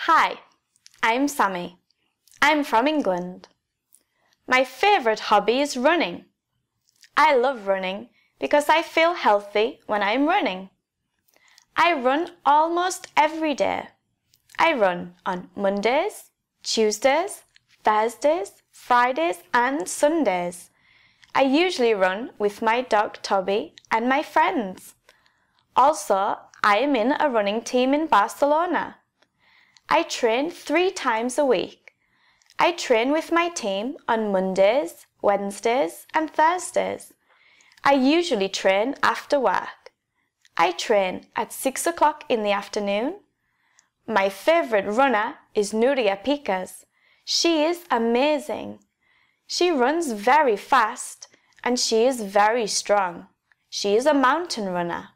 Hi, I'm Sammy. I'm from England. My favorite hobby is running. I love running because I feel healthy when I'm running. I run almost every day. I run on Mondays, Tuesdays, Thursdays, Fridays, and Sundays. I usually run with my dog Toby and my friends. Also, I am in a running team in Barcelona. I train three times a week. I train with my team on Mondays, Wednesdays, and Thursdays. I usually train after work. I train at 6 o'clock in the afternoon. My favorite runner is Nuria Picas. She is amazing. She runs very fast and she is very strong. She is a mountain runner.